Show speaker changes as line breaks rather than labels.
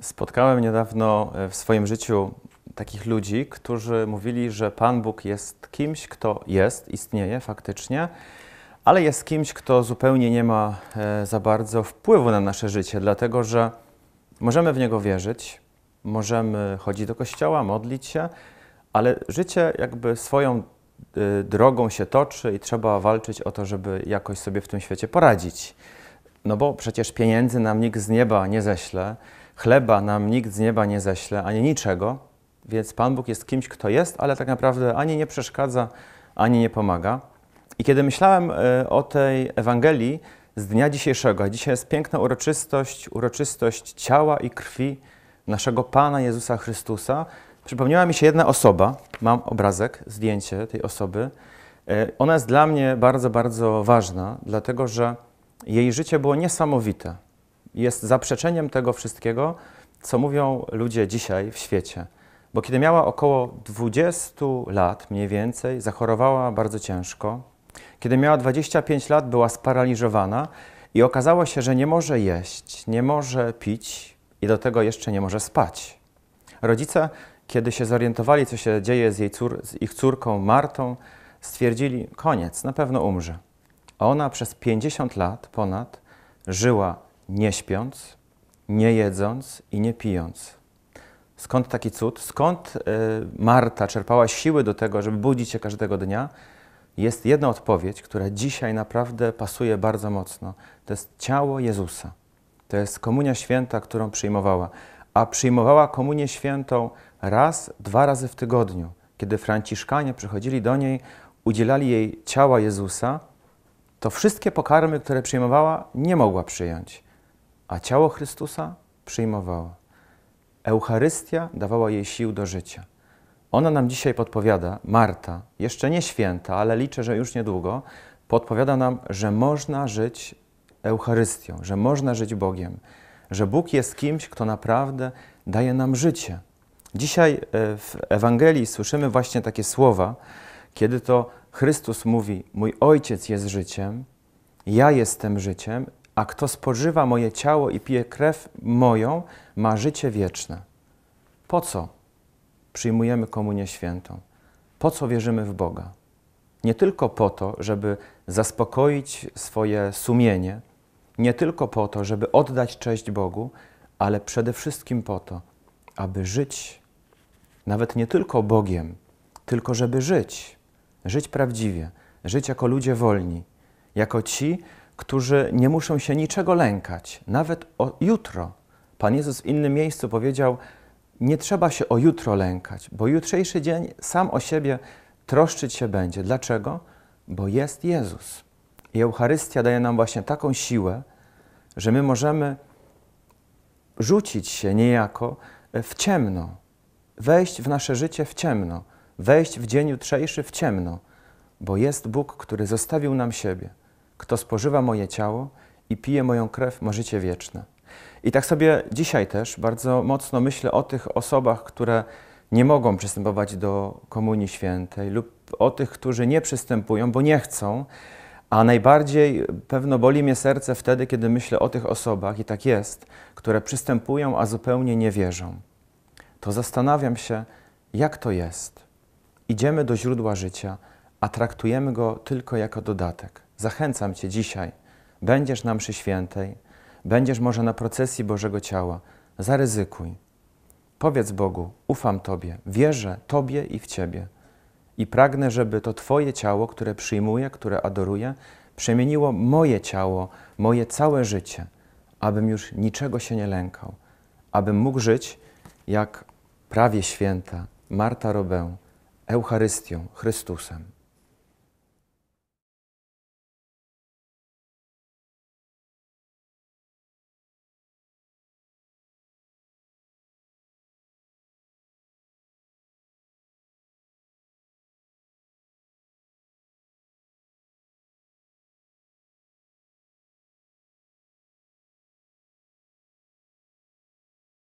Spotkałem niedawno e, w swoim życiu takich ludzi, którzy mówili, że Pan Bóg jest kimś, kto jest, istnieje faktycznie, ale jest kimś, kto zupełnie nie ma e, za bardzo wpływu na nasze życie, dlatego że możemy w Niego wierzyć, możemy chodzić do kościoła, modlić się, ale życie jakby swoją e, drogą się toczy i trzeba walczyć o to, żeby jakoś sobie w tym świecie poradzić. No bo przecież pieniędzy nam nikt z nieba nie ześle Chleba nam nikt z nieba nie ześle, ani niczego, więc Pan Bóg jest kimś, kto jest, ale tak naprawdę ani nie przeszkadza, ani nie pomaga. I kiedy myślałem e, o tej Ewangelii z dnia dzisiejszego, a dzisiaj jest piękna uroczystość, uroczystość ciała i krwi naszego Pana Jezusa Chrystusa, przypomniała mi się jedna osoba, mam obrazek, zdjęcie tej osoby. E, ona jest dla mnie bardzo, bardzo ważna, dlatego że jej życie było niesamowite jest zaprzeczeniem tego wszystkiego, co mówią ludzie dzisiaj w świecie. Bo kiedy miała około 20 lat mniej więcej, zachorowała bardzo ciężko. Kiedy miała 25 lat, była sparaliżowana i okazało się, że nie może jeść, nie może pić i do tego jeszcze nie może spać. Rodzice, kiedy się zorientowali, co się dzieje z, jej cór z ich córką Martą, stwierdzili: koniec, na pewno umrze. ona przez 50 lat ponad żyła nie śpiąc, nie jedząc i nie pijąc. Skąd taki cud? Skąd y, Marta czerpała siły do tego, żeby budzić się każdego dnia? Jest jedna odpowiedź, która dzisiaj naprawdę pasuje bardzo mocno. To jest ciało Jezusa. To jest komunia święta, którą przyjmowała. A przyjmowała komunię świętą raz, dwa razy w tygodniu. Kiedy Franciszkanie przychodzili do niej, udzielali jej ciała Jezusa, to wszystkie pokarmy, które przyjmowała, nie mogła przyjąć a ciało Chrystusa przyjmowała. Eucharystia dawała jej sił do życia. Ona nam dzisiaj podpowiada, Marta, jeszcze nie święta, ale liczę, że już niedługo, podpowiada nam, że można żyć Eucharystią, że można żyć Bogiem, że Bóg jest kimś, kto naprawdę daje nam życie. Dzisiaj e, w Ewangelii słyszymy właśnie takie słowa, kiedy to Chrystus mówi: Mój ojciec jest życiem, ja jestem życiem a kto spożywa moje ciało i pije krew moją, ma życie wieczne. Po co przyjmujemy komunię świętą? Po co wierzymy w Boga? Nie tylko po to, żeby zaspokoić swoje sumienie, nie tylko po to, żeby oddać cześć Bogu, ale przede wszystkim po to, aby żyć nawet nie tylko Bogiem, tylko żeby żyć, żyć prawdziwie, żyć jako ludzie wolni, jako ci, którzy nie muszą się niczego lękać, nawet o jutro. Pan Jezus w innym miejscu powiedział: Nie trzeba się o jutro lękać, bo jutrzejszy dzień sam o siebie troszczyć się będzie. Dlaczego? Bo jest Jezus. I Eucharystia daje nam właśnie taką siłę, że my możemy rzucić się niejako w ciemno, wejść w nasze życie w ciemno, wejść w dzień jutrzejszy w ciemno, bo jest Bóg, który zostawił nam siebie. Kto spożywa moje ciało i pije moją krew, ma życie wieczne. I tak sobie dzisiaj też bardzo mocno myślę o tych osobach, które nie mogą przystępować do Komunii Świętej lub o tych, którzy nie przystępują, bo nie chcą. A najbardziej pewno boli mnie serce wtedy, kiedy myślę o tych osobach, i tak jest, które przystępują, a zupełnie nie wierzą. To zastanawiam się, jak to jest. Idziemy do źródła życia, a traktujemy go tylko jako dodatek. Zachęcam Cię dzisiaj. Będziesz na mszy świętej, będziesz może na procesji Bożego Ciała. Zaryzykuj. Powiedz Bogu, ufam Tobie, wierzę Tobie i w Ciebie. I pragnę, żeby to Twoje ciało, które przyjmuję, które adoruję, przemieniło moje ciało, moje całe życie, abym już niczego się nie lękał, abym mógł żyć jak prawie święta Marta Robę, Eucharystią, Chrystusem.